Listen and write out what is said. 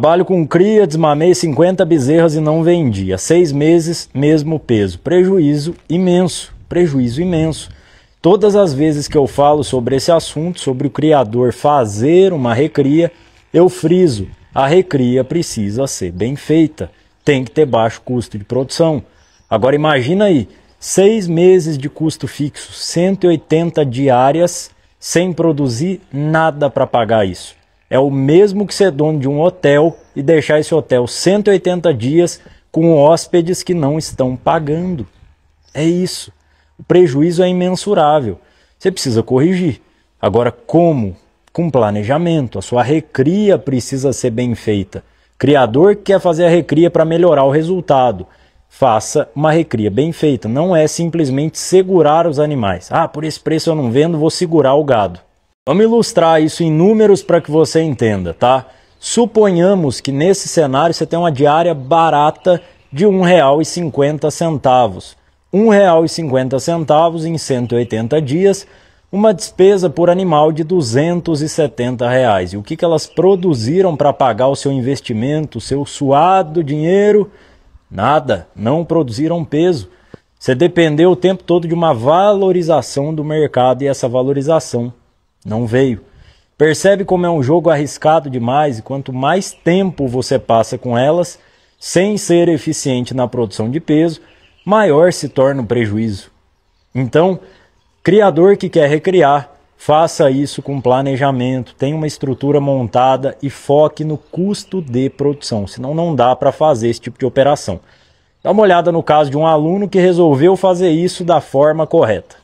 Trabalho com cria, desmamei 50 bezerras e não vendi. Há seis meses, mesmo peso. Prejuízo imenso, prejuízo imenso. Todas as vezes que eu falo sobre esse assunto, sobre o criador fazer uma recria, eu friso: a recria precisa ser bem feita, tem que ter baixo custo de produção. Agora imagina aí, seis meses de custo fixo, 180 diárias, sem produzir nada para pagar isso é o mesmo que ser dono de um hotel e deixar esse hotel 180 dias com hóspedes que não estão pagando. É isso. O prejuízo é imensurável. Você precisa corrigir. Agora, como? Com planejamento. A sua recria precisa ser bem feita. Criador que quer fazer a recria para melhorar o resultado. Faça uma recria bem feita. Não é simplesmente segurar os animais. Ah, por esse preço eu não vendo, vou segurar o gado. Vamos ilustrar isso em números para que você entenda, tá? Suponhamos que nesse cenário você tem uma diária barata de R$ 1,50. R$ 1,50 em 180 dias, uma despesa por animal de R$ 270. Reais. E o que, que elas produziram para pagar o seu investimento, o seu suado dinheiro? Nada, não produziram peso. Você dependeu o tempo todo de uma valorização do mercado e essa valorização não veio. Percebe como é um jogo arriscado demais e quanto mais tempo você passa com elas, sem ser eficiente na produção de peso, maior se torna o prejuízo. Então, criador que quer recriar, faça isso com planejamento, tenha uma estrutura montada e foque no custo de produção, senão não dá para fazer esse tipo de operação. Dá uma olhada no caso de um aluno que resolveu fazer isso da forma correta.